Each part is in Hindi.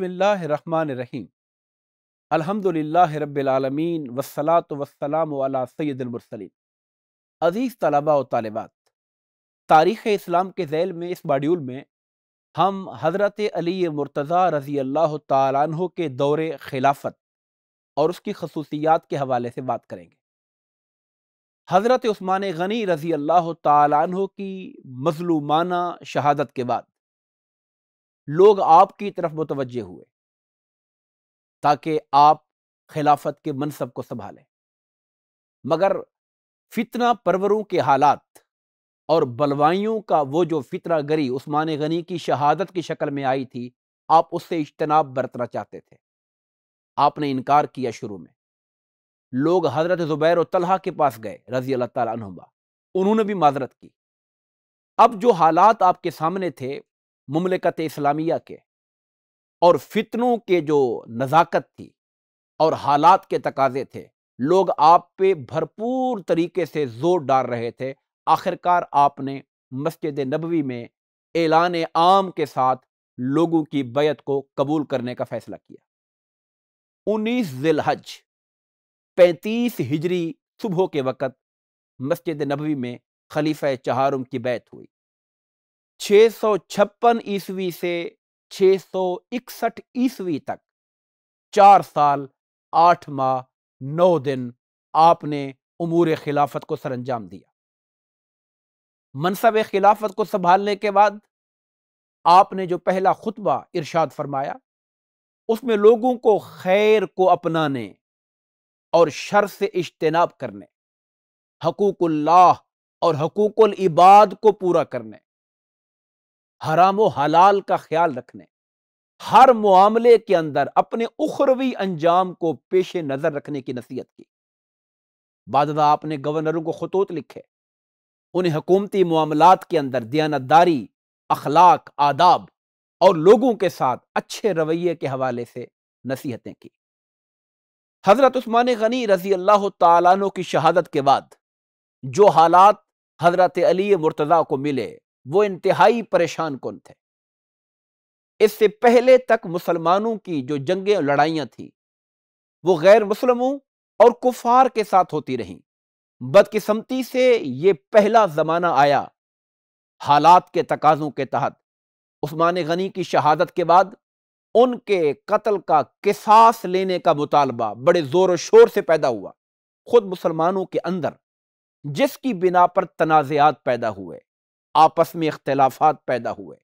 बसमीम अलहमदिल्ला रबालमीन वसलात वसलाम सैदुलमरसलिन अज़ीज़ तलबा व तलबात तारीख़ इस्लाम के जैल में इस मॉड्यूल में हम हज़रत अली मुर्तज़ा रज़ी अल्लाह तहों के दौर खिलाफत और उसकी खसूसियात के हवाले से बात करेंगे हज़रत उस्मान गनी रज़ी अल्लाह तहों की मजलूमाना शहादत के बाद लोग आपकी तरफ मुतवजह हुए ताकि आप खिलाफत के मनसब को संभालें मगर फितना परवरों के हालात और बलवाइयों का वो जो फितना गरी उस्मान गनी की शहादत की शक्ल में आई थी आप उससे इज्तनाब बरतना चाहते थे आपने इनकार किया शुरू में लोग हजरत ज़ुबैर और तलहा के पास गए रजी अल्लाह तुबा उन्होंने भी माजरत की अब जो हालात आपके सामने थे ममलिकत इस्लामिया के और फितनों के जो नज़ाकत थी और हालात के तकाजे थे लोग आप पे भरपूर तरीके से जोर डाल रहे थे आखिरकार आपने मस्जिद नबवी में ऐलान आम के साथ लोगों की बैत को कबूल करने का फैसला किया उन्नीस जिलहज पैंतीस हिजरी सुबह के वक़्त मस्जिद नबवी में खलीफा चहारुम की बैत हुई छप्पन ईस्वी से 661 ईस्वी तक चार साल आठ माह नौ दिन आपने उमूर खिलाफत को सरंजाम दिया मनसब खिलाफत को संभालने के बाद आपने जो पहला खुतबा इरशाद फरमाया उसमें लोगों को खैर को अपनाने और शर से इज्तनाब करने हकूकुल्लाह और हकूकुल इबाद को पूरा करने हराम व हलाल का ख्याल रखने हर मामले के अंदर अपने उखरवी अंजाम को पेश नज़र रखने की नसीहत की बाद आपने गवर्नरों को खतूत लिखे उन्हें हकूमती मामलात के अंदर दयानतदारी अखलाक आदाब और लोगों के साथ अच्छे रवैये के हवाले से नसीहतें की हज़रत उस्मान गनी रजी अल्लाह तु की शहादत के बाद जो हालात हज़रत अली मुर्तज़ा को मिले वो इंतहाई परेशान कौन थे इससे पहले तक मुसलमानों की जो जंगें और लड़ाइयाँ थीं वो गैर मुसलमों और कुफार के साथ होती रहीं बदकिस्मती से ये पहला ज़माना आया हालात के तकाज़ों के तहत उस्मान गनी की शहादत के बाद उनके कत्ल का किसास लेने का मुतालबा बड़े ज़ोर शोर से पैदा हुआ खुद मुसलमानों के अंदर जिसकी बिना पर तनाज़ात पैदा हुए आपस में इख्तलाफात पैदा हुए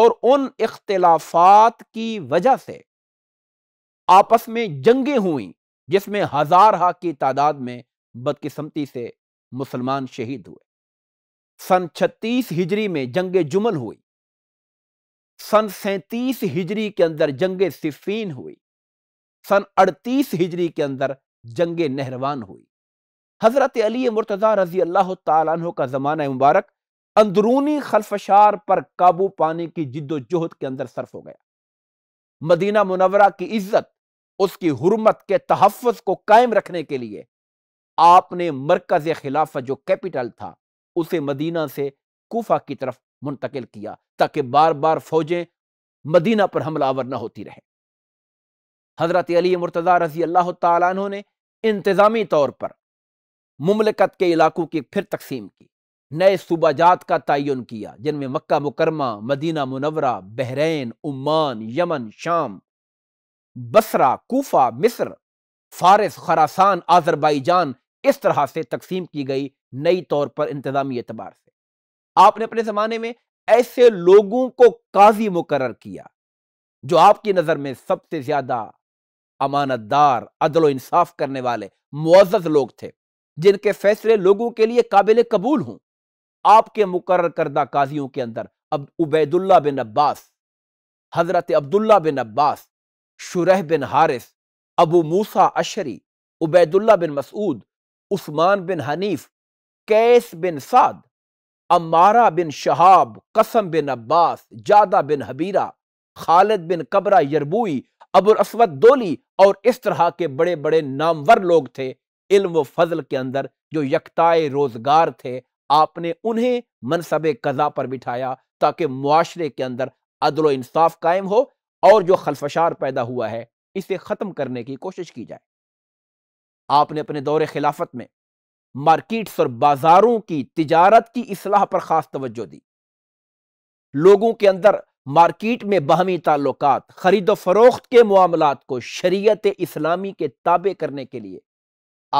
और उन इख्तलाफात की वजह से आपस में जंगें हुई जिसमें हजार हा की तादाद में बदकिस्मती से मुसलमान शहीद हुए सन छत्तीस हिजरी में जंग जुमल हुई सन सैतीस हिजरी के अंदर जंग सिफीन हुई सन अड़तीस हिजरी के अंदर जंग नहरवान हुई हज़रत अली मुर्तज़ा रजी अल्लाह तु का ज़माना मुबारक अंदरूनी खलफशार पर काबू पाने की जिद्दोजहद के अंदर सर्फ हो गया मदीना मुनवरा की इज्जत उसकी हरमत के तहफ़ को कायम रखने के लिए आपने मरकज खिलाफत जो कैपिटल था उसे मदीना से कोफा की तरफ मुंतकिल किया ताकि बार बार फौजें मदीना पर हमलावर न होती रहे हजरत अली मुर्तज़ा रजी अल्लाह तुमने ने इंतज़ामी तौर पर मुमलकत के इलाकों की फिर तकसीम की नए सूबाजात का तयन किया जिनमें Makkah Mukarramah Madinah Munawwarah Bahrain Oman Yemen Sham Basra कोफा मिस्र फारस खरासान आज़रबाईजान इस तरह से तकसीम की गई नई तौर पर इंतज़ामी एतबार से आपने अपने ज़माने में ऐसे लोगों को काजी मुकर किया जो आपकी नज़र में सबसे ज़्यादा अमानतदार अदलो इंसाफ करने वाले मुआज़ लोग थे जिनके फैसले लोगों के लिए काबिल कबूल हों आपके मुकर करदा काजियों के अंदर अब उबैदुल्ला बिन अब्बास हज़रत अब्दुल्ला बिन अब्बास शुरह बिन हारिस अबू मूसा अशरी उबैदुल्ला बिन मसूद उस्मान बिन हनीफ कैस बिन साद अमारा बिन शहाब कसम बिन अब्बास जादा बिन हबीरा खालिद बिन कबरा यरबुई अबुल असवद दोली और इस तरह के बड़े बड़े नामवर लोग थे इल्म व फजल के अंदर जो यकताए रोजगार थे आपने उन्हें मनसब कज़ा पर बिठाया ताकि मुआरे के अंदर अदल इंसाफ कायम हो और जो खलफशार पैदा हुआ है इसे ख़त्म करने की कोशिश की जाए आपने अपने दौरे खिलाफत में मार्किट्स और बाजारों की तजारत की असलाह पर खास तवज्जो दी लोगों के अंदर मार्किट में बहमी ताल्लुक खरीदो फरोख्त के मामला को शरीय इस्लामी के ताबे करने के लिए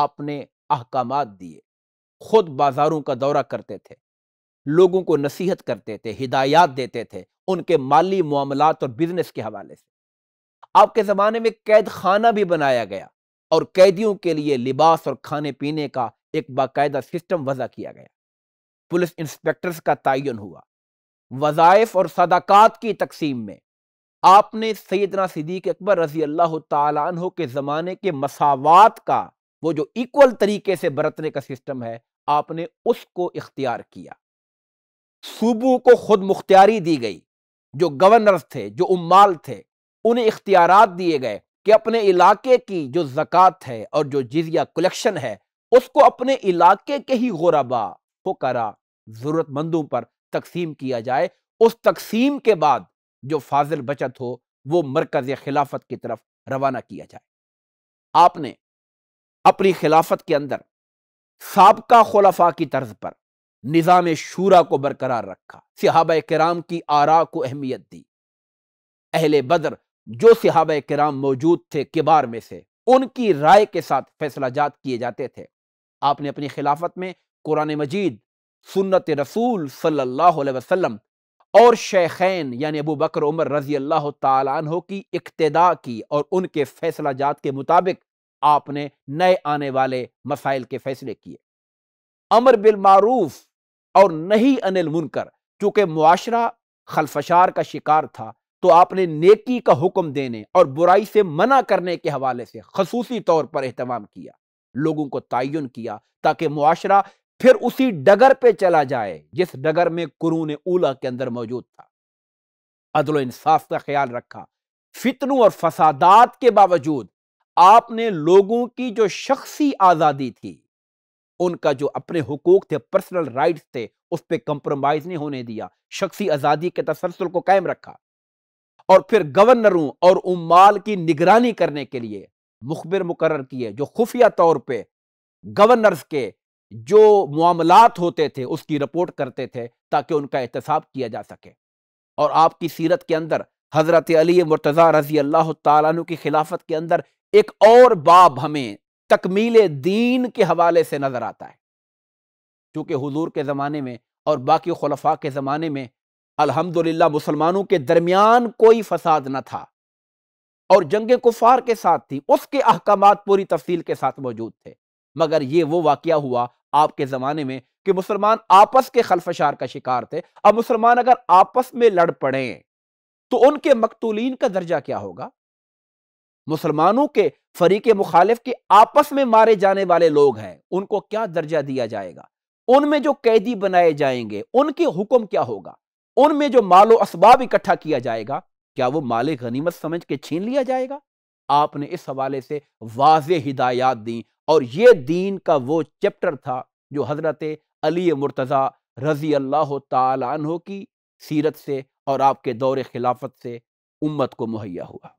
आपने अहकाम दिए खुद बाजारों का दौरा करते थे लोगों को नसीहत करते थे हिदायत देते थे उनके माली मामला और बिजनेस के हवाले से आपके ज़माने में कैद खाना भी बनाया गया और कैदियों के लिए लिबास और खाने पीने का एक बाकायदा सिस्टम वजह किया गया पुलिस इंस्पेक्टर्स का तयन हुआ वजायफ और सदाकत की तकसीम में आपने सैदना सिद्दीक अकबर रजी अल्लाह तमाने के ज़माने के मसावत का वो जो इक्वल तरीके से बरतने का सिस्टम है आपने उसको इख्तियार किया सूबों को खुद मुख्तियारी दी गई जो गवर्नर थे जो उम्माल थे उन्हें इख्तियार दिए गए कि अपने इलाके की जो जक़ात है और जो जिजिया कलेक्शन है उसको अपने इलाके के ही गोरबा करा ज़रूरतमंदों पर तकसीम किया जाए उस तकसीम के बाद जो फाजिल बचत हो वो मरकज़ खिलाफत की तरफ रवाना किया जाए आपने अपनी खिलाफत के अंदर सबका खलफा की तर्ज पर निज़ाम शूरा को बरकरार रखा सिहाब कराम की आरा को अहमियत दी अहले बदर जो सिहाब कराम मौजूद थे किबार में से उनकी राय के साथ फैसला जात किए जाते थे आपने अपनी खिलाफत में कुरान मजीद सुन्नत रसूल सल्लल्लाहु अलैहि वसल्लम और शेखैन यानी अबू बकर उमर रजी अल्लाह तहो की इक्तदा की और उनके फैसला जात के मुताबिक आपने नए आने वाले मसाइल के फैसले किए अमर बिलमारूफ और नहीं अनिल मुनकर चूंकि मुआशरा खलफशार का शिकार था तो आपने नेकी का हुक्म देने और बुराई से मना करने के हवाले से खसूसी तौर पर अहतमाम किया लोगों को तयन किया ताकि मुआशरा फिर उसी डगर पर चला जाए जिस डगर में कुरून ऊला के अंदर मौजूद था अदल इंसाफ का ख्याल रखा फितनों और फसादात के बावजूद आपने लोगों की जो शख्सी आज़ादी थी उनका जो अपने हकूक थे पर्सनल राइट्स थे उस पर कंप्रोमाइज़ नहीं होने दिया शख्सी आज़ादी के तसलसल को कायम रखा और फिर गवर्नरों और उमाल की निगरानी करने के लिए मुखबिर मुकर किए जो खुफिया तौर पर गवर्नर्स के जो मामलात होते थे उसकी रिपोर्ट करते थे ताकि उनका एहतसाब किया जा सके और आपकी सीरत के अंदर हज़रत अली मुर्तज़ा रजी अल्लाह तु की खिलाफत के अंदर एक और बाब हमें तकमील दीन के हवाले से नजर आता है क्योंकि हुजूर के ज़माने में और बाकी खलफा के ज़माने में अल्हम्दुलिल्लाह मुसलमानों के दरमियान कोई फसाद न था और जंग कुफार के साथ थी उसके अहकाम पूरी तफसील के साथ मौजूद थे मगर ये वो वाक्य हुआ आपके ज़माने में कि मुसलमान आपस के खलफशार का शिकार थे अब मुसलमान अगर आपस में लड़ पड़े तो उनके मकतूलिन का दर्जा क्या होगा मुसलमानों के फरीक मुखालिफ के आपस में मारे जाने वाले लोग हैं उनको क्या दर्जा दिया जाएगा उनमें जो कैदी बनाए जाएंगे उनके हुक्म क्या होगा उनमें जो मालो इसबाब इकट्ठा किया जाएगा क्या वो माले गनीमत समझ के छीन लिया जाएगा आपने इस हवाले से वाज हिदायत दी और ये दीन का वो चैप्टर था जो हज़रत अली मुर्तज़ा रजी अल्लाह तहो की सीरत से और आपके दौरे खिलाफत से उम्मत को मुहैया हुआ